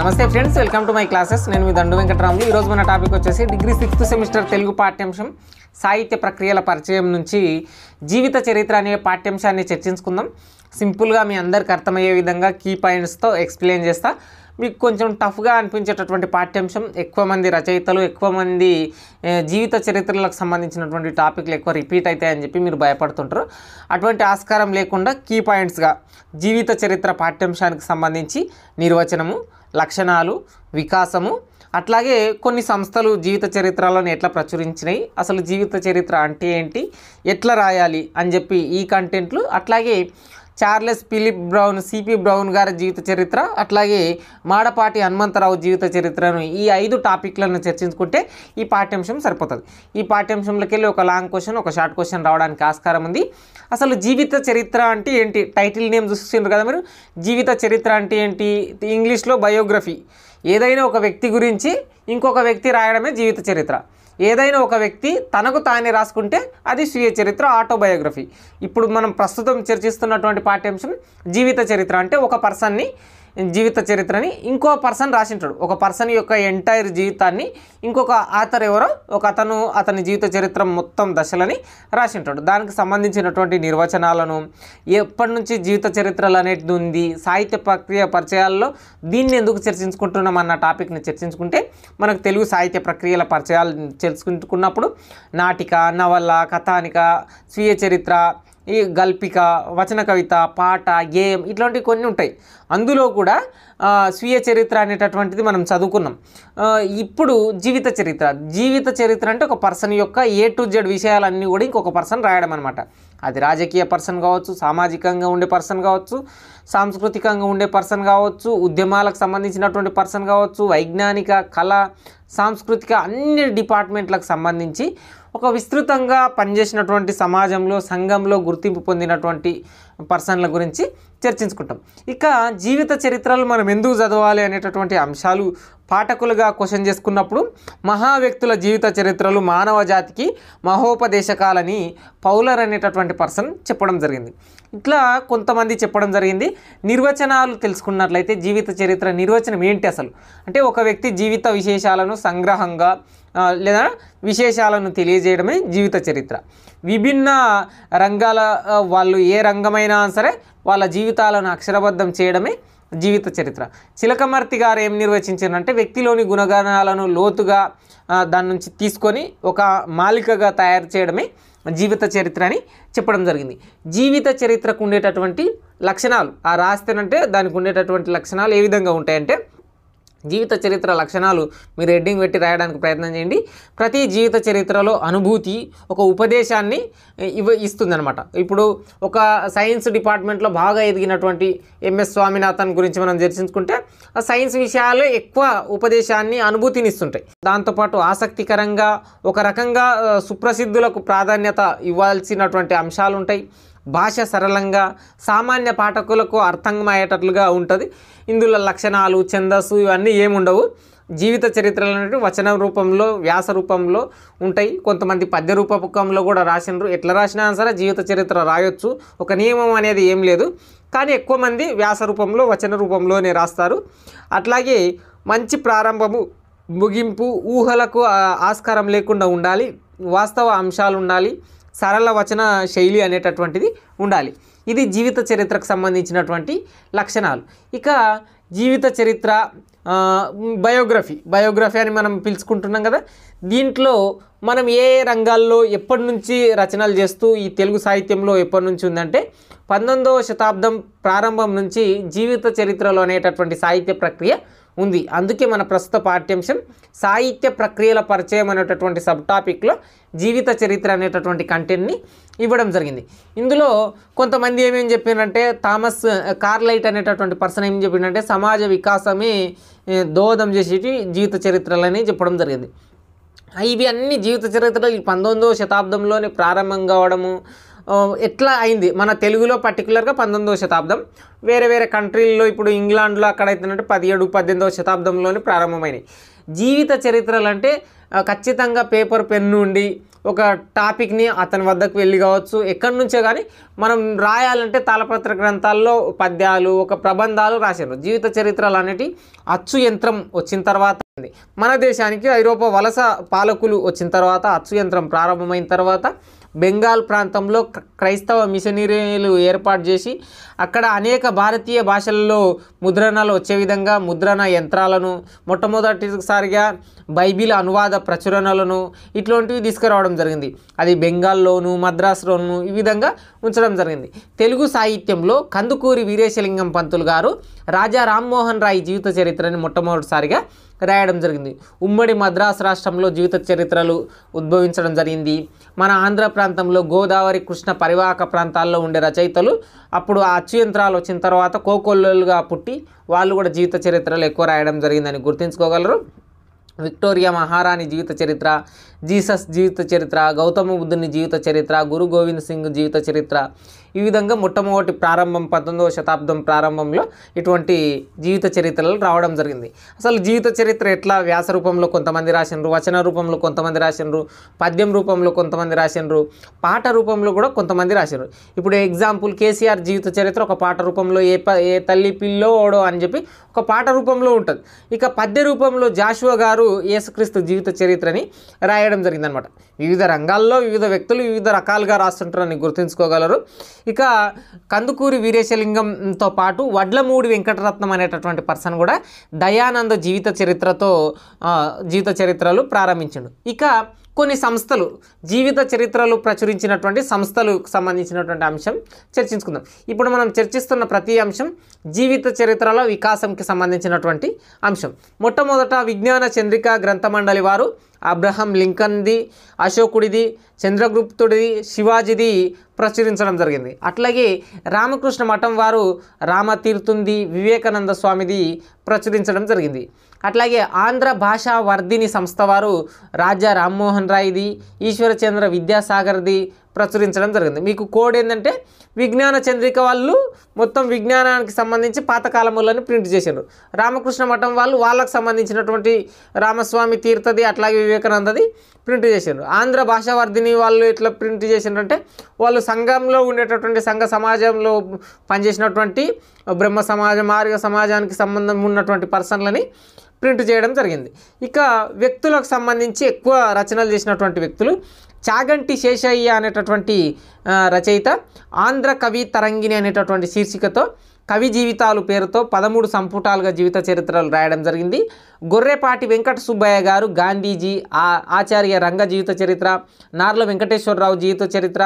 నమస్తే friends welcome to my classes నేను మీ దండు వెంకటరాములు ఈరోజు మన టాపిక్ వచ్చేసి డిగ్రీ సిక్స్త్ సెమిస్టర్ తెలుగు పాఠ్యాంశం సాహిత్య ప్రక్రియల పరిచయం నుంచి జీవిత చరిత్ర అనే పాఠ్యాంశాన్ని చర్చించుకుందాం సింపుల్గా మీ అందరికి అర్థమయ్యే విధంగా కీ పాయింట్స్తో ఎక్స్ప్లెయిన్ చేస్తా మీకు కొంచెం టఫ్గా అనిపించేటటువంటి పాఠ్యాంశం ఎక్కువ మంది రచయితలు ఎక్కువ మంది జీవిత చరిత్రలకు సంబంధించినటువంటి టాపిక్లు ఎక్కువ రిపీట్ అవుతాయని చెప్పి మీరు భయపడుతుంటారు అటువంటి ఆస్కారం లేకుండా కీ పాయింట్స్గా జీవిత చరిత్ర పాఠ్యాంశానికి సంబంధించి నిర్వచనము లక్షణాలు వికాసము అట్లాగే కొన్ని సంస్థలు జీవిత చరిత్రలను ఎట్లా ప్రచురించినాయి అసలు జీవిత చరిత్ర అంటే ఏంటి ఎట్లా రాయాలి అని చెప్పి ఈ కంటెంట్లు అట్లాగే Charles Philip Brown C P Brown గారి జీవిత చరిత్ర అట్లాగే మాడపాటి హనుమంతరావు జీవిత చరిత్రను ఈ ఐదు టాపిక్లను చర్చించుకుంటే ఈ పాఠ్యాంశం సరిపోతుంది ఈ పాఠ్యాంశంలోకి వెళ్ళి ఒక లాంగ్ క్వశ్చన్ ఒక షార్ట్ క్వశ్చన్ రావడానికి ఆస్కారం ఉంది అసలు జీవిత చరిత్ర అంటే ఏంటి టైటిల్ నేమ్ చూస్తున్నారు కదా మీరు జీవిత చరిత్ర అంటే ఏంటి ఇంగ్లీష్లో బయోగ్రఫీ ఏదైనా ఒక వ్యక్తి గురించి ఇంకొక వ్యక్తి రాయడమే జీవిత చరిత్ర ఏదైనా ఒక వ్యక్తి తనకు తానే రాసుకుంటే అది స్వీయ చరిత్ర ఆటోబయోగ్రఫీ ఇప్పుడు మనం ప్రస్తుతం చర్చిస్తున్నటువంటి పాఠ్యాంశం జీవిత చరిత్ర అంటే ఒక పర్సన్ని జీవిత చరిత్రని ఇంకో పర్సన్ రాసింటాడు ఒక పర్సన్ యొక్క ఎంటైర్ జీవితాన్ని ఇంకొక ఆథర్ ఎవరో ఒక అతను అతని జీవిత చరిత్ర మొత్తం దశలని రాసింటాడు దానికి సంబంధించినటువంటి నిర్వచనాలను ఎప్పటి నుంచి జీవిత చరిత్రలు అనేది ఉంది సాహిత్య ప్రక్రియ పరిచయాల్లో దీన్ని ఎందుకు చర్చించుకుంటున్నాం అన్న టాపిక్ని చర్చించుకుంటే మనకు తెలుగు సాహిత్య ప్రక్రియల పరిచయాలు చర్చించుకున్నప్పుడు నాటిక నవల కథానిక స్వీయ చరిత్ర ఈ గల్పిక వచన కవిత పాట గేమ్ ఇట్లాంటివి కొన్ని ఉంటాయి అందులో కూడా స్వీయ చరిత్ర అనేటటువంటిది మనం చదువుకున్నాం ఇప్పుడు జీవిత చరిత్ర జీవిత చరిత్ర అంటే ఒక పర్సన్ యొక్క ఏ టు జెడ్ విషయాలన్నీ కూడా ఇంకొక పర్సన్ రాయడం అనమాట అది రాజకీయ పర్సన్ కావచ్చు సామాజికంగా ఉండే పర్సన్ కావచ్చు సాంస్కృతికంగా ఉండే పర్సన్ కావచ్చు ఉద్యమాలకు సంబంధించినటువంటి పర్సన్ కావచ్చు వైజ్ఞానిక కళ సాంస్కృతిక అన్ని డిపార్ట్మెంట్లకు సంబంధించి ఒక విస్తృతంగా పనిచేసినటువంటి సమాజంలో సంఘంలో గుర్తింపు పొందినటువంటి పర్సన్ల గురించి చర్చించుకుంటాం ఇక జీవిత చరిత్రలు మనం ఎందుకు చదవాలి అనేటటువంటి అంశాలు పాఠకులుగా క్వశ్చన్ చేసుకున్నప్పుడు మహా వ్యక్తుల జీవిత చరిత్రలు మానవ జాతికి మహోపదేశకాలని పౌలర్ అనేటటువంటి పర్సన్ చెప్పడం జరిగింది ఇట్లా కొంతమంది చెప్పడం జరిగింది నిర్వచనాలు తెలుసుకున్నట్లయితే జీవిత చరిత్ర నిర్వచనం ఏంటి అసలు అంటే ఒక వ్యక్తి జీవిత విశేషాలను సంగ్రహంగా లేదా విశేషాలను తెలియజేయడమే జీవిత చరిత్ర విభిన్న రంగాల వాళ్ళు ఏ రంగమైనా సరే వాళ్ళ జీవితాలను అక్షరబద్ధం చేయడమే జీవిత చరిత్ర చిలకమర్తి గారు ఏం నిర్వచించారంటే వ్యక్తిలోని గుణగణాలను లోతుగా దాని నుంచి తీసుకొని ఒక మాలికగా తయారు చేయడమే జీవిత చరిత్ర అని చెప్పడం జరిగింది జీవిత చరిత్రకు ఉండేటటువంటి లక్షణాలు ఆ రాస్తేనంటే దానికి ఉండేటటువంటి లక్షణాలు ఏ విధంగా ఉంటాయంటే జీవిత చరిత్ర లక్షణాలు మీరు హెడ్డింగ్ పెట్టి రాయడానికి ప్రయత్నం చేయండి ప్రతి జీవిత చరిత్రలో అనుభూతి ఒక ఉపదేశాన్ని ఇవ ఇస్తుందనమాట ఇప్పుడు ఒక సైన్స్ డిపార్ట్మెంట్లో బాగా ఎదిగినటువంటి ఎంఎస్ స్వామినాథన్ గురించి మనం చర్చించుకుంటే సైన్స్ విషయాలు ఎక్కువ ఉపదేశాన్ని అనుభూతిని ఇస్తుంటాయి దాంతోపాటు ఆసక్తికరంగా ఒక రకంగా సుప్రసిద్ధులకు ప్రాధాన్యత ఇవ్వాల్సినటువంటి అంశాలు ఉంటాయి భాష సరళంగా సామాన్య పాఠకులకు అర్థమయ్యేటట్లుగా ఉంటుంది ఇందులో లక్షణాలు ఛందస్సు ఇవన్నీ ఏముండవు జీవిత చరిత్రలు అనేవి వచన రూపంలో వ్యాస రూపంలో ఉంటాయి కొంతమంది పద్య రూపకంలో కూడా రాసినారు ఎట్లా రాసినా సరే జీవిత చరిత్ర రాయొచ్చు ఒక నియమం అనేది ఏం లేదు కానీ ఎక్కువ మంది వ్యాస రూపంలో వచన రూపంలోనే రాస్తారు అట్లాగే మంచి ప్రారంభము ముగింపు ఊహలకు ఆస్కారం లేకుండా ఉండాలి వాస్తవ అంశాలు ఉండాలి సరళ వచన శైలి అనేటటువంటిది ఉండాలి ఇది జీవిత చరిత్రకు సంబంధించినటువంటి లక్షణాలు ఇక జీవిత చరిత్ర బయోగ్రఫీ బయోగ్రఫీ అని మనం పిలుచుకుంటున్నాం కదా దీంట్లో మనం ఏ రంగాల్లో ఎప్పటి నుంచి రచనలు చేస్తూ ఈ తెలుగు సాహిత్యంలో ఎప్పటి నుంచి ఉందంటే పంతొమ్మిదవ శతాబ్దం ప్రారంభం నుంచి జీవిత చరిత్రలో అనేటటువంటి సాహిత్య ప్రక్రియ ఉంది అందుకే మన ప్రస్తుత పాఠ్యాంశం సాహిత్య ప్రక్రియల పరిచయం అనేటటువంటి సబ్ టాపిక్లో జీవిత చరిత్ర అనేటటువంటి కంటెంట్ని ఇవ్వడం జరిగింది ఇందులో కొంతమంది ఏమేమి చెప్పిందంటే థామస్ కార్లైట్ అనేటటువంటి పర్సన్ ఏం చెప్పిందంటే సమాజ వికాసమే దోహదం చేసేటి జీవిత చరిత్రలని చెప్పడం జరిగింది ఇవి అన్ని జీవిత చరిత్రలు ఈ పంతొమ్మిదవ శతాబ్దంలోనే ప్రారంభం కావడము ఎట్లా అయింది మన తెలుగులో పర్టికులర్గా పంతొమ్మిదవ శతాబ్దం వేరే వేరే కంట్రీల్లో ఇప్పుడు ఇంగ్లాండ్లో అక్కడ పదిహేడు పద్దెనిమిదవ శతాబ్దంలోనే ప్రారంభమైనాయి జీవిత చరిత్రలు అంటే ఖచ్చితంగా పేపర్ పెన్ను ఉండి ఒక టాపిక్ని అతని వద్దకు వెళ్ళి కావచ్చు ఎక్కడి నుంచో కానీ మనం రాయాలంటే తాళపత్ర గ్రంథాల్లో పద్యాలు ఒక ప్రబంధాలు రాశారు జీవిత చరిత్రలు అనేటి అచ్చు యంత్రం వచ్చిన తర్వాత మన దేశానికి ఐరోపా వలస పాలకులు వచ్చిన తర్వాత అచ్చు యంత్రం ప్రారంభమైన తర్వాత బెంగాల్ ప్రాంతంలో క్రైస్తవ మిషనరీలు ఏర్పాటు చేసి అక్కడ అనేక భారతీయ భాషల్లో ముద్రణలు వచ్చే విధంగా ముద్రణ యంత్రాలను మొట్టమొదటిసారిగా బైబిల్ అనువాద ప్రచురణలను ఇట్లాంటివి తీసుకురావడం జరిగింది అది బెంగాల్లోను మద్రాసులోను ఈ విధంగా ఉంచడం జరిగింది తెలుగు సాహిత్యంలో కందుకూరి వీరేశలింగం పంతులు గారు రాజా రామ్మోహన్ రాయ్ జీవిత చరిత్రని మొట్టమొదటిసారిగా రాయడం జరిగింది ఉమ్మడి మద్రాసు రాష్ట్రంలో జీవిత చరిత్రలు ఉద్భవించడం జరిగింది మన ఆంధ్ర ప్రాంతంలో గోదావరి కృష్ణ పరివాహక ప్రాంతాల్లో ఉండే రచయితలు అప్పుడు ఆ అచ్చు యంత్రాలు వచ్చిన తర్వాత కోకొల్లలుగా పుట్టి వాళ్ళు కూడా జీవిత చరిత్రలు ఎక్కువ రాయడం జరిగిందని గుర్తుంచుకోగలరు విక్టోరియా మహారాణి జీవిత చరిత్ర జీసస్ జీవిత చరిత్ర గౌతమ బుద్ధుని జీవిత చరిత్ర గురు గోవింద్ సింగ్ జీవిత చరిత్ర ఈ విధంగా మొట్టమొదటి ప్రారంభం పంతొమ్మిదవ శతాబ్దం ప్రారంభంలో ఇటువంటి జీవిత చరిత్రలు రావడం జరిగింది అసలు జీవిత చరిత్ర ఎట్లా వ్యాస రూపంలో కొంతమంది రాసినరు వచన రూపంలో కొంతమంది రాసినరు పద్యం రూపంలో కొంతమంది రాసినరు పాట రూపంలో కూడా కొంతమంది రాసినరు ఇప్పుడు ఎగ్జాంపుల్ కేసీఆర్ జీవిత చరిత్ర ఒక పాట రూపంలో ఏ ఏ తల్లి పిల్లో ఓడో అని చెప్పి ఒక పాట రూపంలో ఉంటుంది ఇక పద్య రూపంలో జాషువా గారు యేసుక్రీస్తు జీవిత చరిత్రని రాయడం జరిగిందనమాట వివిధ రంగాల్లో వివిధ వ్యక్తులు వివిధ రకాలుగా రాస్తుంటారని గుర్తుంచుకోగలరు ఇక కందుకూరి వీరేశలింగంతో పాటు వడ్లమూడి వెంకటరత్నం అనేటటువంటి పర్సన్ కూడా దయానంద జీవిత చరిత్రతో జీవిత చరిత్రలు ప్రారంభించాడు ఇక కొన్ని సంస్థలు జీవిత చరిత్రలు ప్రచురించినటువంటి సంస్థలు సంబంధించినటువంటి అంశం చర్చించుకుందాం ఇప్పుడు మనం చర్చిస్తున్న ప్రతి అంశం జీవిత చరిత్రలో వికాసంకి సంబంధించినటువంటి అంశం మొట్టమొదట విజ్ఞాన చంద్రిక గ్రంథమండలి వారు అబ్రహం లింకన్ది అశోకుడిది చంద్రగుప్తుడిది శివాజీది ప్రచురించడం జరిగింది అట్లాగే రామకృష్ణ మఠం వారు రామతీర్థుంది వివేకానంద స్వామిది ప్రచురించడం జరిగింది అట్లాగే ఆంధ్ర భాషా వర్ధిని సంస్థ వారు రాజా రామ్మోహన్ రాయ్ది ఈశ్వరచంద్ర విద్యాసాగర్ది ప్రచురించడం జరిగింది మీకు కోడ్ ఏంటంటే విజ్ఞాన చంద్రిక వాళ్ళు మొత్తం విజ్ఞానానికి సంబంధించి పాతకాలములను ప్రింట్ చేశారు రామకృష్ణ మఠం వాళ్ళు వాళ్ళకు సంబంధించినటువంటి రామస్వామి తీర్థది అట్లాగే వివేకానందది ప్రింట్ చేశారు ఆంధ్ర భాషావర్ధిని వాళ్ళు ఇట్లా ప్రింట్ చేసినారంటే వాళ్ళు సంఘంలో ఉండేటటువంటి సంఘ సమాజంలో పనిచేసినటువంటి బ్రహ్మ సమాజం మార్గ సమాజానికి సంబంధం ఉన్నటువంటి పర్సన్లని ప్రింట్ చేయడం జరిగింది ఇక వ్యక్తులకు సంబంధించి ఎక్కువ రచనలు చేసినటువంటి వ్యక్తులు చాగంటి శేషయ్య అనేటటువంటి రచయిత ఆంధ్ర కవి తరంగిణి అనేటటువంటి శీర్షికతో కవి జీవితాలు పేరుతో పదమూడు సంపుటాలుగా జీవిత చరిత్రలు రాయడం జరిగింది గొర్రెపాటి వెంకట సుబ్బయ్య గారు గాంధీజీ ఆ ఆచార్య రంగ జీవిత చరిత్ర నార్ల వెంకటేశ్వరరావు జీవిత చరిత్ర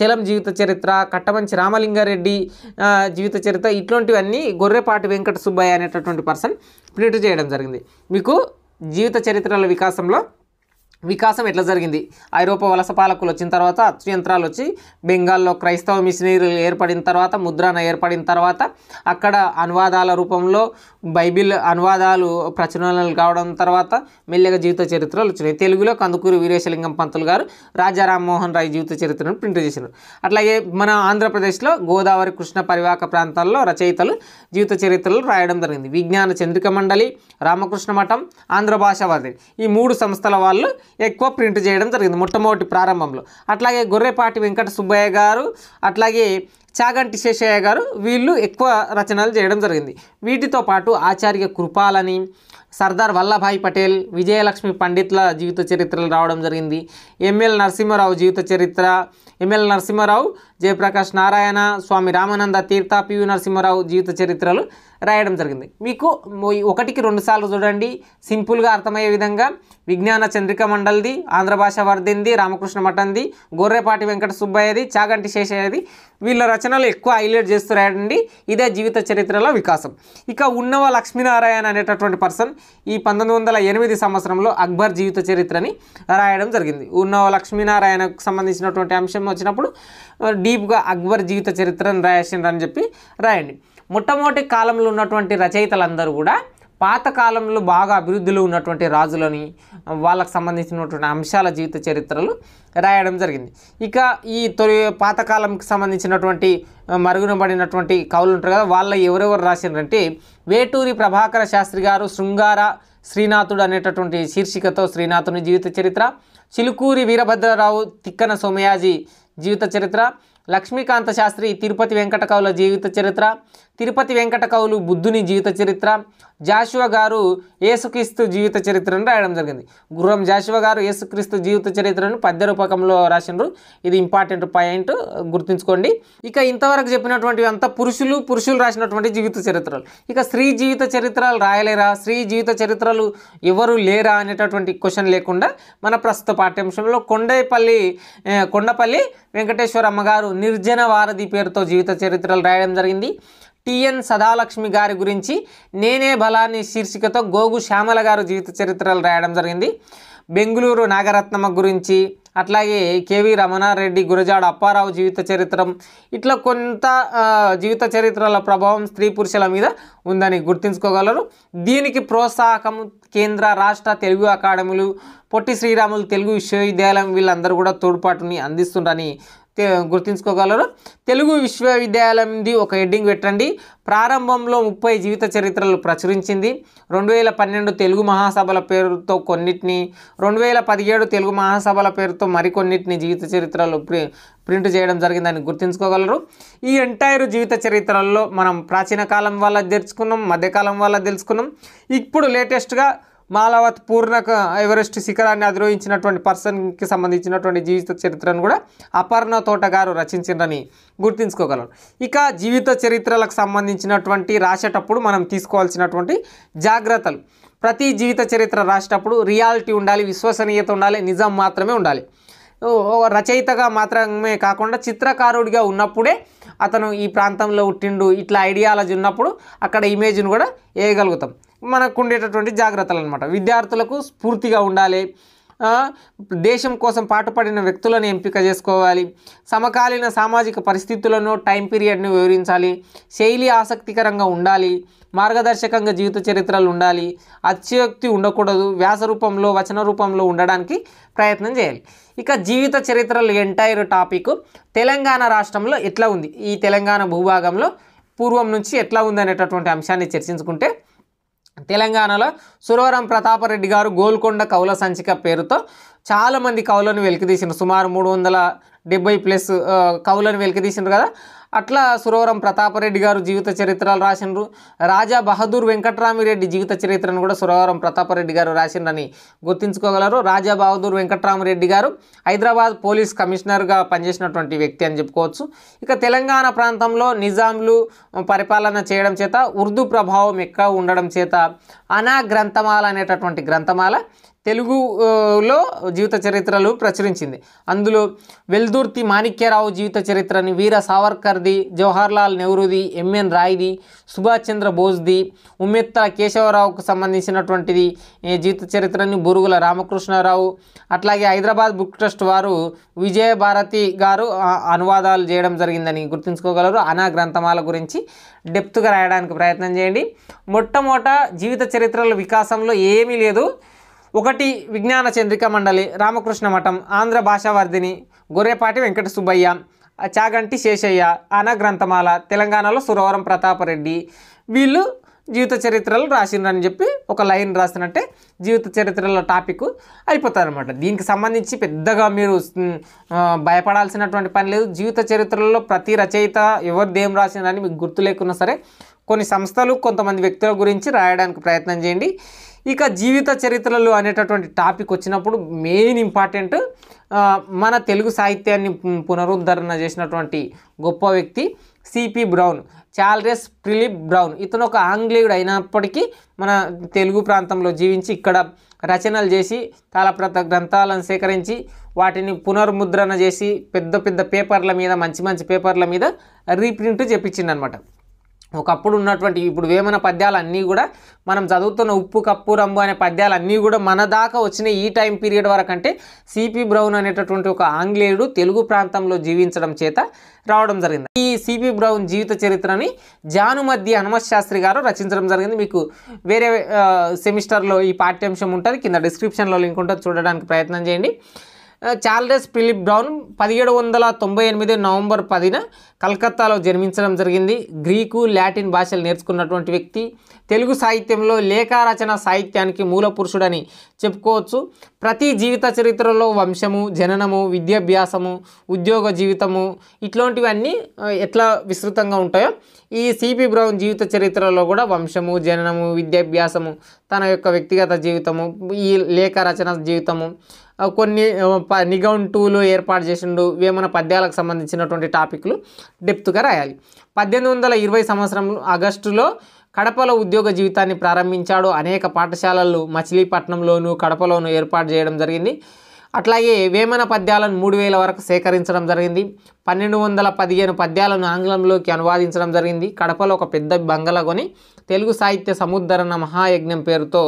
చెలం జీవిత చరిత్ర కట్టమంచి రామలింగారెడ్డి జీవిత చరిత్ర ఇట్లాంటివన్నీ గొర్రెపాటి వెంకట సుబ్బయ్య అనేటటువంటి పర్సన్ ప్రింట్ చేయడం జరిగింది మీకు జీవిత చరిత్రల వికాసంలో వికాసం ఎట్లా జరిగింది ఐరోపా వలస పాలకులు వచ్చిన తర్వాత అచ్చు యంత్రాలు వచ్చి బెంగాల్లో క్రైస్తవ మిషనరీలు ఏర్పడిన తర్వాత ముద్రణ ఏర్పడిన తర్వాత అక్కడ అనువాదాల రూపంలో బైబిల్ అనువాదాలు ప్రచురణలు కావడం తర్వాత మెల్లగా జీవిత చరిత్రలు వచ్చినాయి తెలుగులో కందుకూరు వీరేశలింగం పంతులు గారు రాజా రామ్మోహన్ రాయ్ జీవిత చరిత్రను ప్రింట్ చేశారు అట్లాగే మన ఆంధ్రప్రదేశ్లో గోదావరి కృష్ణ పరివాహక ప్రాంతాల్లో రచయితలు జీవిత చరిత్రలు రాయడం జరిగింది విజ్ఞాన చంద్రిక మండలి రామకృష్ణ మఠం ఆంధ్ర భాషావాది ఈ మూడు సంస్థల వాళ్ళు ఎక్కువ ప్రింట్ చేయడం జరిగింది మొట్టమొదటి ప్రారంభంలో అట్లాగే గొర్రెపాటి వెంకట సుబ్బయ్య గారు అట్లాగే చాగంటి శేషయ్య గారు వీళ్ళు ఎక్కువ రచనలు చేయడం జరిగింది వీటితో పాటు ఆచార్య కృపాలని సర్దార్ వల్లభాయ్ పటేల్ విజయలక్ష్మి పండిత్ల జీవిత చరిత్రలు రావడం జరిగింది ఎంఎల్ నరసింహారావు జీవిత చరిత్ర ఎంఎల్ నరసింహారావు జయప్రకాష్ నారాయణ స్వామి రామానంద తీర్థ పివి నరసింహారావు జీవిత చరిత్రలు రాయడం జరిగింది మీకు ఒకటికి రెండు సార్లు చూడండి సింపుల్గా అర్థమయ్యే విధంగా విజ్ఞాన చంద్రిక మండల్ది భాష వర్ధింది రామకృష్ణ మఠంది గొర్రెపాటి వెంకట సుబ్బయ్యది చాగంటి శేషయ్యది వీళ్ళ రచనలు ఎక్కువ హైలైట్ చేస్తున్నాయండి ఇదే జీవిత చరిత్రలో వికాసం ఇక ఉన్నవ లక్ష్మీనారాయణ అనేటటువంటి పర్సన్ ఈ పంతొమ్మిది వందల ఎనిమిది సంవత్సరంలో అక్బర్ జీవిత చరిత్రని రాయడం జరిగింది ఉన్నవ లక్ష్మీనారాయణకు సంబంధించినటువంటి అంశం వచ్చినప్పుడు డీప్గా అక్బర్ జీవిత చరిత్రను రాయసిందని చెప్పి రాయండి మొట్టమొదటి కాలంలో ఉన్నటువంటి రచయితలందరూ కూడా పాతకాలంలో బాగా అభివృద్ధిలో ఉన్నటువంటి రాజులని వాళ్ళకు సంబంధించినటువంటి అంశాల జీవిత చరిత్రలు రాయడం జరిగింది ఇక ఈ తొలి పాతకాలంకి సంబంధించినటువంటి మరుగునబడినటువంటి కవులు ఉంటారు కదా వాళ్ళ ఎవరెవరు రాసినారంటే వేటూరి ప్రభాకర శాస్త్రి గారు శృంగార శ్రీనాథుడు అనేటటువంటి శీర్షికతో శ్రీనాథుని జీవిత చరిత్ర చిలుకూరి వీరభద్రరావు తిక్కన సోమయాజీ జీవిత చరిత్ర లక్ష్మీకాంత శాస్త్రి తిరుపతి వెంకట కవుల జీవిత చరిత్ర తిరుపతి వెంకట కవులు బుద్ధుని జీవిత చరిత్ర జాషువ గారు యేసుక్రీస్తు జీవిత చరిత్రను రాయడం జరిగింది గుర్రం జాషువ గారు యేసుక్రీస్తు జీవిత చరిత్రను పద్య రూపకంలో రాసినారు ఇది ఇంపార్టెంట్ పాయింట్ గుర్తుంచుకోండి ఇక ఇంతవరకు చెప్పినటువంటివి అంతా పురుషులు పురుషులు రాసినటువంటి జీవిత చరిత్రలు ఇక స్త్రీ జీవిత చరిత్రలు రాయలేరా స్త్రీ జీవిత చరిత్రలు ఎవరు లేరా అనేటటువంటి క్వశ్చన్ లేకుండా మన ప్రస్తుత పాఠ్యాంశంలో కొండపల్లి కొండపల్లి వెంకటేశ్వర అమ్మగారు నిర్జన వారధి పేరుతో జీవిత చరిత్రలు రాయడం జరిగింది టిఎన్ సదాలక్ష్మి గారి గురించి నేనే బలాన్ని శీర్షికతో గోగు శ్యామల గారు జీవిత చరిత్రలు రాయడం జరిగింది బెంగుళూరు నాగరత్నమ్మ గురించి అట్లాగే కేవి రమణారెడ్డి గురజాడ అప్పారావు జీవిత చరిత్రం ఇట్లా కొంత జీవిత చరిత్రల ప్రభావం స్త్రీ పురుషుల మీద ఉందని గుర్తుంచుకోగలరు దీనికి ప్రోత్సాహకం కేంద్ర రాష్ట్ర తెలుగు అకాడమీలు పొట్టి శ్రీరాములు తెలుగు విశ్వవిద్యాలయం వీళ్ళందరూ కూడా తోడ్పాటుని అందిస్తుండని గుర్తుంచుకోగలరు తెలుగు విశ్వవిద్యాలయంది ఒక హెడ్డింగ్ పెట్టండి ప్రారంభంలో ముప్పై జీవిత చరిత్రలు ప్రచురించింది రెండు వేల పన్నెండు తెలుగు మహాసభల పేరుతో కొన్నిటిని రెండు వేల పదిహేడు తెలుగు మహాసభల పేరుతో మరికొన్నిటిని జీవిత చరిత్రలు ప్రింట్ చేయడం జరిగిందని గుర్తుంచుకోగలరు ఈ ఎంటైర్ జీవిత చరిత్రల్లో మనం ప్రాచీన కాలం వల్ల తెలుసుకున్నాం మధ్యకాలం వల్ల తెలుసుకున్నాం ఇప్పుడు లేటెస్ట్గా మాలావత్ పూర్ణక ఎవరెస్ట్ శిఖరాన్ని అధిరోహించినటువంటి పర్సన్కి సంబంధించినటువంటి జీవిత చరిత్రను కూడా అపర్ణ తోట గారు రచించిందని గుర్తుంచుకోగలరు ఇక జీవిత చరిత్రలకు సంబంధించినటువంటి రాసేటప్పుడు మనం తీసుకోవాల్సినటువంటి జాగ్రత్తలు ప్రతి జీవిత చరిత్ర రాసేటప్పుడు రియాలిటీ ఉండాలి విశ్వసనీయత ఉండాలి నిజం మాత్రమే ఉండాలి రచయితగా మాత్రమే కాకుండా చిత్రకారుడిగా ఉన్నప్పుడే అతను ఈ ప్రాంతంలో ఉట్టిండు ఇట్లా ఐడియాలజీ ఉన్నప్పుడు అక్కడ ఇమేజ్ను కూడా వేయగలుగుతాం మనకు ఉండేటటువంటి జాగ్రత్తలు అనమాట విద్యార్థులకు స్ఫూర్తిగా ఉండాలి దేశం కోసం పాటుపడిన వ్యక్తులను ఎంపిక చేసుకోవాలి సమకాలీన సామాజిక పరిస్థితులను టైం పీరియడ్ను వివరించాలి శైలి ఆసక్తికరంగా ఉండాలి మార్గదర్శకంగా జీవిత చరిత్రలు ఉండాలి అత్యోక్తి ఉండకూడదు వ్యాస రూపంలో వచన రూపంలో ఉండడానికి ప్రయత్నం చేయాలి ఇక జీవిత చరిత్రలు ఎంటైర్ టాపిక్ తెలంగాణ రాష్ట్రంలో ఎట్లా ఉంది ఈ తెలంగాణ భూభాగంలో పూర్వం నుంచి ఎట్లా ఉంది అనేటటువంటి అంశాన్ని చర్చించుకుంటే తెలంగాణలో సురవరం ప్రతాపరెడ్డి గారు గోల్కొండ కౌల సంచిక పేరుతో చాలామంది కవులను వెలికితీసిండ్రు సుమారు మూడు వందల డెబ్బై ప్లస్ కవులను వెలికితీసిండ్రు కదా అట్లా సురవరం ప్రతాపరెడ్డి గారు జీవిత చరిత్రలు రాసినారు రాజా బహదూర్ వెంకట్రామిరెడ్డి జీవిత చరిత్రను కూడా సురవరం ప్రతాపరెడ్డి గారు రాసిండ్రని గుర్తించుకోగలరు రాజా బహదూర్ వెంకట్రామిరెడ్డి గారు హైదరాబాద్ పోలీస్ కమిషనర్గా పనిచేసినటువంటి వ్యక్తి అని చెప్పుకోవచ్చు ఇక తెలంగాణ ప్రాంతంలో నిజాంలు పరిపాలన చేయడం చేత ఉర్దూ ప్రభావం ఎక్కువ ఉండడం చేత అనా గ్రంథమాల అనేటటువంటి గ్రంథమాల తెలుగులో జీవిత చరిత్రలు ప్రచురించింది అందులో వెల్దుర్తి మాణిక్యరావు జీవిత చరిత్రని వీర సావర్కర్ జవహర్ జవహర్లాల్ నెహ్రూది ఎంఎన్ రాయ్ది సుభాష్ చంద్ర బోస్ది ఉమ్మెత్త కేశవరావుకు సంబంధించినటువంటిది జీవిత చరిత్రని బురుగుల రామకృష్ణారావు అట్లాగే హైదరాబాద్ బుక్ ట్రస్ట్ వారు విజయభారతి గారు అనువాదాలు చేయడం జరిగిందని గుర్తుంచుకోగలరు అనా గ్రంథమాల గురించి డెప్త్గా రాయడానికి ప్రయత్నం చేయండి మొట్టమొదట జీవిత చరిత్రల వికాసంలో ఏమీ లేదు ఒకటి విజ్ఞాన చంద్రిక మండలి రామకృష్ణ మఠం ఆంధ్ర భాషావర్ధిని గొర్రెపాటి వెంకట సుబ్బయ్య చాగంటి శేషయ్య అన గ్రంథమాల తెలంగాణలో సురవరం ప్రతాపరెడ్డి వీళ్ళు జీవిత చరిత్రలు రాసిండ్రని చెప్పి ఒక లైన్ రాసినట్టే జీవిత చరిత్రల టాపిక్ అయిపోతారనమాట దీనికి సంబంధించి పెద్దగా మీరు భయపడాల్సినటువంటి పని లేదు జీవిత చరిత్రలో ప్రతి రచయిత ఎవరిదేం రాసిండ్రని మీకు గుర్తు లేకున్నా సరే కొన్ని సంస్థలు కొంతమంది వ్యక్తుల గురించి రాయడానికి ప్రయత్నం చేయండి ఇక జీవిత చరిత్రలు అనేటటువంటి టాపిక్ వచ్చినప్పుడు మెయిన్ ఇంపార్టెంట్ మన తెలుగు సాహిత్యాన్ని పునరుద్ధరణ చేసినటువంటి గొప్ప వ్యక్తి C P Brown Charles Philip Brown ఇతను ఒక ఆంగ్లేయుడు అయినప్పటికీ మన తెలుగు ప్రాంతంలో జీవించి ఇక్కడ రచనలు చేసి కాలప్రత గ్రంథాలను సేకరించి వాటిని పునర్ముద్రణ చేసి పెద్ద పెద్ద పేపర్ల మీద మంచి మంచి పేపర్ల మీద రీప్రింట్ చేపించిండనమాట ఒకప్పుడు ఉన్నటువంటి ఇప్పుడు వేమన పద్యాలన్నీ కూడా మనం చదువుతున్న ఉప్పు కప్పు రంబు అనే పద్యాలన్నీ కూడా మన దాకా వచ్చిన ఈ టైం పీరియడ్ వరకు అంటే సిపి బ్రౌన్ అనేటటువంటి ఒక ఆంగ్లేయుడు తెలుగు ప్రాంతంలో జీవించడం చేత రావడం జరిగింది ఈ సిపి బ్రౌన్ జీవిత చరిత్రని జానుమధ్య హనుమత్ శాస్త్రి గారు రచించడం జరిగింది మీకు వేరే సెమిస్టర్లో ఈ పాఠ్యాంశం ఉంటుంది కింద డిస్క్రిప్షన్లో లింక్ ఉంటుంది చూడడానికి ప్రయత్నం చేయండి చార్లెస్ ఫిలిప్ బ్రౌన్ పదిహేడు వందల తొంభై ఎనిమిది నవంబర్ పదిన కలకత్తాలో జన్మించడం జరిగింది గ్రీకు లాటిన్ భాషలు నేర్చుకున్నటువంటి వ్యక్తి తెలుగు సాహిత్యంలో లేఖారచన సాహిత్యానికి మూల పురుషుడని చెప్పుకోవచ్చు ప్రతి జీవిత చరిత్రలో వంశము జననము విద్యాభ్యాసము ఉద్యోగ జీవితము ఇట్లాంటివన్నీ ఎట్లా విస్తృతంగా ఉంటాయో ఈ సిపి బ్రౌన్ జీవిత చరిత్రలో కూడా వంశము జననము విద్యాభ్యాసము తన యొక్క వ్యక్తిగత జీవితము ఈ లేఖ రచన జీవితము కొన్ని టూలు ఏర్పాటు చేసిండు వేమన పద్యాలకు సంబంధించినటువంటి టాపిక్లు డెప్త్గా రాయాలి పద్దెనిమిది వందల ఇరవై సంవత్సరం ఆగస్టులో కడపలో ఉద్యోగ జీవితాన్ని ప్రారంభించాడు అనేక పాఠశాలలు మచిలీపట్నంలోను కడపలోను ఏర్పాటు చేయడం జరిగింది అట్లాగే వేమన పద్యాలను మూడు వేల వరకు సేకరించడం జరిగింది పన్నెండు వందల పదిహేను పద్యాలను ఆంగ్లంలోకి అనువాదించడం జరిగింది కడపలో ఒక పెద్ద బంగళ కొని తెలుగు సాహిత్య సముద్రణ మహాయజ్ఞం పేరుతో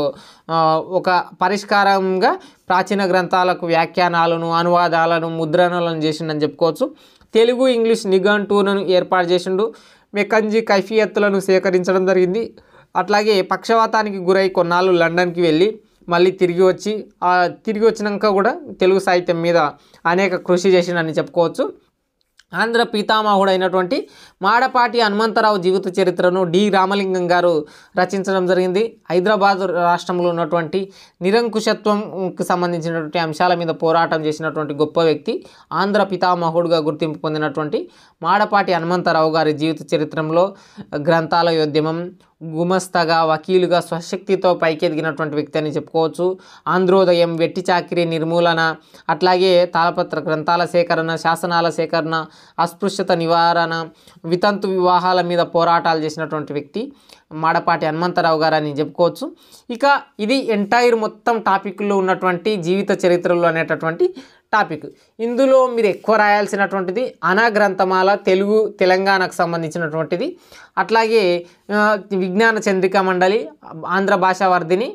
ఒక పరిష్కారంగా ప్రాచీన గ్రంథాలకు వ్యాఖ్యానాలను అనువాదాలను ముద్రణలను చేసిండని చెప్పుకోవచ్చు తెలుగు ఇంగ్లీష్ నిఘంటువులను ఏర్పాటు చేసిండు మెకంజీ కైఫియత్తులను సేకరించడం జరిగింది అట్లాగే పక్షవాతానికి గురై కొన్నాళ్ళు లండన్కి వెళ్ళి మళ్ళీ తిరిగి వచ్చి తిరిగి వచ్చినాక కూడా తెలుగు సాహిత్యం మీద అనేక కృషి చేసిండని చెప్పుకోవచ్చు ఆంధ్ర పితామహుడు అయినటువంటి మాడపాటి హనుమంతరావు జీవిత చరిత్రను డి రామలింగం గారు రచించడం జరిగింది హైదరాబాద్ రాష్ట్రంలో ఉన్నటువంటి నిరంకుశత్వంకి సంబంధించినటువంటి అంశాల మీద పోరాటం చేసినటువంటి గొప్ప వ్యక్తి ఆంధ్ర పితామహుడుగా గుర్తింపు పొందినటువంటి మాడపాటి హనుమంతరావు గారి జీవిత చరిత్రంలో గ్రంథాలయోద్యమం గుమస్తగా వకీలుగా స్వశక్తితో పైకెదిగినటువంటి వ్యక్తి అని చెప్పుకోవచ్చు ఆంధ్రోదయం వెట్టి చాకిరీ నిర్మూలన అట్లాగే తాళపత్ర గ్రంథాల సేకరణ శాసనాల సేకరణ అస్పృశ్యత నివారణ వితంతు వివాహాల మీద పోరాటాలు చేసినటువంటి వ్యక్తి మాడపాటి హనుమంతరావు గారు అని చెప్పుకోవచ్చు ఇక ఇది ఎంటైర్ మొత్తం టాపిక్లో ఉన్నటువంటి జీవిత చరిత్రలో అనేటటువంటి టాపిక్ ఇందులో మీరు ఎక్కువ రాయాల్సినటువంటిది అనాగ్రంథమాల తెలుగు తెలంగాణకు సంబంధించినటువంటిది అట్లాగే విజ్ఞాన చంద్రికా మండలి ఆంధ్ర భాషావర్ధిని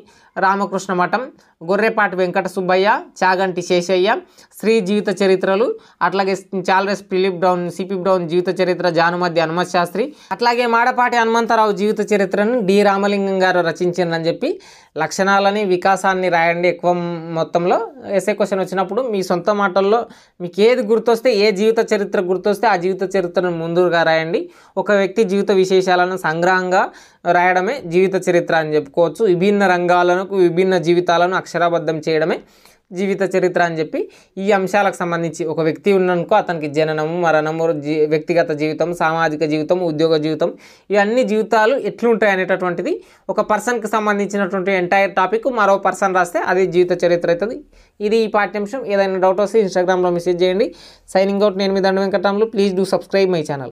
రామకృష్ణ మఠం గొర్రెపాటి వెంకట సుబ్బయ్య చాగంటి శేషయ్య శ్రీ జీవిత చరిత్రలు అట్లాగే చాల్రెస్ ఫిలిప్ డౌన్ సిపి డౌన్ జీవిత చరిత్ర జానుమధ్య హనుమత్ శాస్త్రి అట్లాగే మాడపాటి హనుమంతరావు జీవిత చరిత్రను డి రామలింగం గారు రచించిందని చెప్పి లక్షణాలని వికాసాన్ని రాయండి ఎక్కువ మొత్తంలో ఎస్ఏ క్వశ్చన్ వచ్చినప్పుడు మీ సొంత మాటల్లో మీకు ఏది గుర్తొస్తే ఏ జీవిత చరిత్ర గుర్తొస్తే ఆ జీవిత చరిత్రను ముందుగా రాయండి ఒక వ్యక్తి జీవిత విశేషాలను సంగ్రహంగా రాయడమే జీవిత చరిత్ర అని చెప్పుకోవచ్చు విభిన్న రంగాలను విభిన్న జీవితాలను అక్షరాబద్ధం చేయడమే జీవిత చరిత్ర అని చెప్పి ఈ అంశాలకు సంబంధించి ఒక వ్యక్తి ఉన్ననుకో అతనికి జననము మరణము జీ వ్యక్తిగత జీవితం సామాజిక జీవితం ఉద్యోగ జీవితం ఇవన్నీ జీవితాలు ఎట్లుంటాయి అనేటటువంటిది ఒక పర్సన్కి సంబంధించినటువంటి ఎంటైర్ టాపిక్ మరో పర్సన్ రాస్తే అది జీవిత చరిత్ర అవుతుంది ఇది ఈ పాఠ్యాంశం ఏదైనా డౌట్ వస్తే ఇన్స్టాగ్రామ్లో మెసేజ్ చేయండి సైనింగ్ అవుట్ నేను మీ Danda Venkataramulu please do subscribe my channel